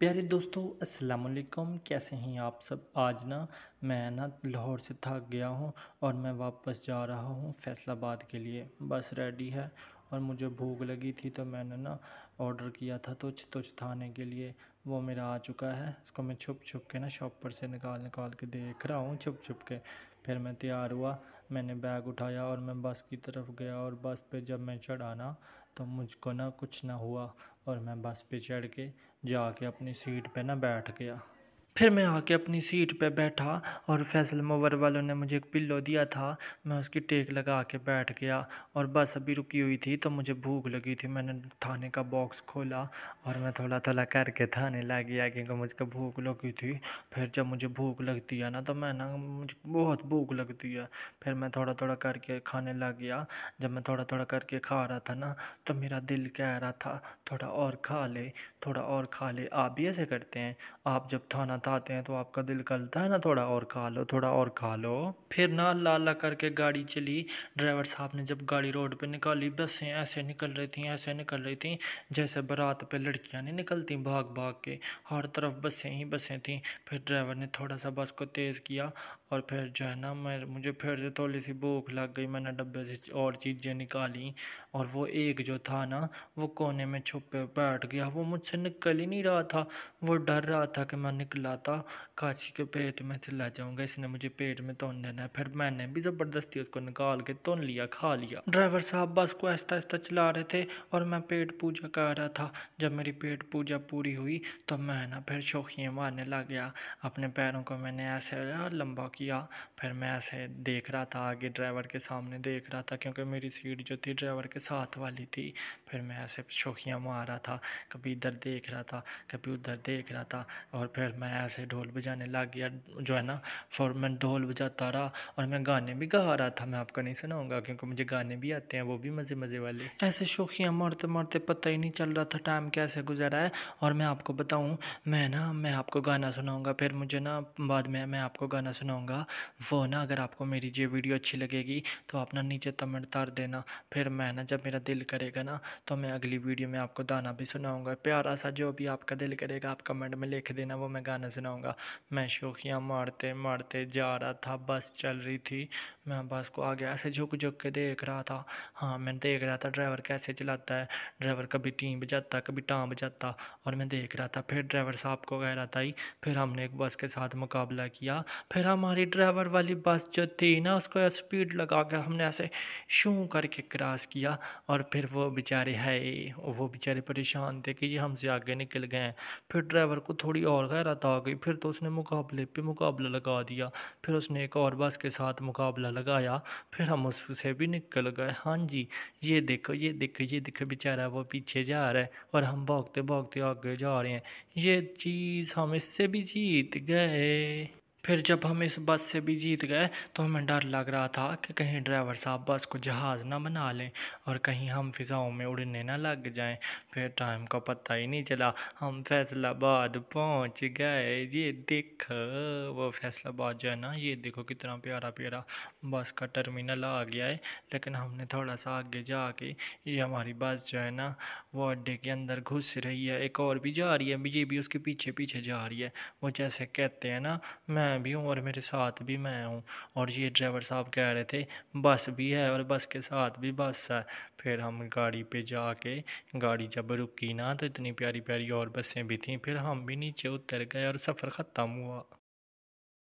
प्यारे दोस्तों अस्सलाम वालेकुम कैसे हैं आप सब आज ना मैं ना लाहौर से थक गया हूँ और मैं वापस जा रहा हूँ फैसलाबाद के लिए बस रेडी है और मुझे भूख लगी थी तो मैंने ना ऑर्डर किया था तुझ तुछ थाने के लिए वो मेरा आ चुका है इसको मैं छुप छुप के ना शॉपर से निकाल निकाल के देख रहा हूँ छुप छुप के फिर मैं तैयार हुआ मैंने बैग उठाया और मैं बस की तरफ गया और बस पे जब मैं चढ़ाना तो मुझको ना कुछ ना हुआ और मैं बस पे चढ़ के जाके अपनी सीट पे ना बैठ गया फिर मैं आके अपनी सीट पे बैठा और फैसल मोवर वालों ने मुझे एक पिल्लो दिया था मैं उसकी टेक लगा के बैठ गया और बस अभी रुकी हुई थी तो मुझे भूख लगी थी मैंने थाने का बॉक्स खोला और मैं थोड़ा थोड़ा करके थाने ला गया क्योंकि मुझको भूख लगी थी फिर जब मुझे भूख लगती है ना तो मैं ना मुझे बहुत भूख लगती है फिर मैं थोड़ा थोड़ा करके खाने लग गया जब मैं थोड़ा थोड़ा करके खा रहा था ना तो मेरा दिल कह रहा था थोड़ा और खा ले थोड़ा और खा ले आप भी ऐसे करते हैं आप जब थाना साथ आते हैं तो आपका दिल कलता है ना थोड़ा और खा लो थोड़ा और खा लो फिर ना लाला करके गाड़ी चली ड्राइवर साहब ने जब गाड़ी रोड पे निकाली बसें ऐसे निकल रही थी ऐसे निकल रही थी जैसे बारात पे लड़कियाँ नहीं निकलती भाग भाग के हर तरफ बसें ही बसें थी फिर ड्राइवर ने थोड़ा सा बस को तेज़ किया और फिर जो है ना मैं मुझे फिर से थोड़ी सी भूख लग गई मैंने डब्बे से और चीज़ें निकाली और वो एक जो था ना वो कोने में छुपे बैठ गया वो मुझसे निकल ही नहीं रहा था वो डर रहा था कि मैं निकला था काशी के पेट में चला जाऊँगा इसने मुझे पेट में तोन देना है फिर मैंने भी ज़बरदस्ती उसको निकाल के तोन लिया खा लिया ड्राइवर साहब बस को ऐसा ऐसा चला रहे थे और मैं पेट पूजा कर रहा था जब मेरी पेट पूजा पूरी हुई तो मैं ना फिर शौकियाँ मारने लग गया अपने पैरों को मैंने ऐसे लंबा किया किया फिर मैं ऐसे देख रहा था आगे ड्राइवर के सामने देख रहा था क्योंकि मेरी सीट जो थी ड्राइवर के साथ वाली थी फिर मैं ऐसे शोखियाँ मार रहा था कभी इधर देख रहा था कभी उधर देख रहा था और फिर मैं ऐसे ढोल बजाने लग गया जो है ना फिर मैं ढोल बजाता रहा और मैं गाने भी गा रहा था मैं आपको नहीं सुनाऊँगा क्योंकि मुझे गाने भी आते हैं वो भी मज़े मज़े वाले ऐसे शोखियाँ मारते मारते पता ही नहीं चल रहा था टाइम कैसे गुजरा है और मैं आपको बताऊँ मैं ना मैं आपको गाना सुनाऊँगा फिर मुझे ना बाद में मैं आपको गाना सुनाऊँगा करूँगा वो ना अगर आपको मेरी ये वीडियो अच्छी लगेगी तो अपना नीचे तार देना फिर मैं ना जब मेरा दिल करेगा ना तो मैं अगली वीडियो में आपको गाना भी सुनाऊँगा प्यारा सा जो भी आपका दिल करेगा आप कमेंट में लिख देना वो मैं गाना सुनाऊँगा मैं शोखियाँ मारते मारते जा रहा था बस चल रही थी मैं बस को आ गया ऐसे झुक झुक के देख रहा था हाँ मैं देख रहा था ड्राइवर कैसे चलाता है ड्राइवर कभी टीम बजाता कभी टाँ बजाता और मैं देख रहा था फिर ड्राइवर साहब को कह रहा था ही फिर हमने एक बस के साथ मुकाबला किया फिर हमारे हमारी ड्राइवर वाली बस जो थी ना उसको स्पीड लगा कर हमने ऐसे शू करके क्रॉस किया और फिर वो बेचारे है वो बेचारे परेशान थे कि ये हमसे आगे निकल गए फिर ड्राइवर को थोड़ी और गैरत आ गई फिर तो उसने मुकाबले पे मुकाबला लगा दिया फिर उसने एक और बस के साथ मुकाबला लगाया फिर हम उससे भी निकल गए हाँ जी ये देखो ये देखो ये देखो बेचारा वो पीछे जा रहा है और हम भागते भागते आगे जा रहे हैं ये चीज़ हम इससे भी जीत गए फिर जब हम इस बस से भी जीत गए तो हमें डर लग रहा था कि कहीं ड्राइवर साहब बस को जहाज़ ना बना लें और कहीं हम फिज़ाओं में उड़ने ना लग जाएं फिर टाइम का पता ही नहीं चला हम फैसलाबाद पहुंच गए ये देख वो फैसलाबाद जो है ना ये देखो कितना प्यारा प्यारा बस का टर्मिनल आ गया है लेकिन हमने थोड़ा सा आगे जाके ये हमारी बस जो है ना वो अड्डे के अंदर घुस रही है एक और भी जा रही है ये भी उसके पीछे पीछे जा रही है वो जैसे कहते हैं ना मैं मैं भी हूँ और मेरे साथ भी मैं हूँ और ये ड्राइवर साहब कह रहे थे बस भी है और बस के साथ भी बस है फिर हम गाड़ी पे जाके गाड़ी जब रुकी ना तो इतनी प्यारी प्यारी और बसें भी थीं फिर हम भी नीचे उतर गए और सफ़र ख़त्म हुआ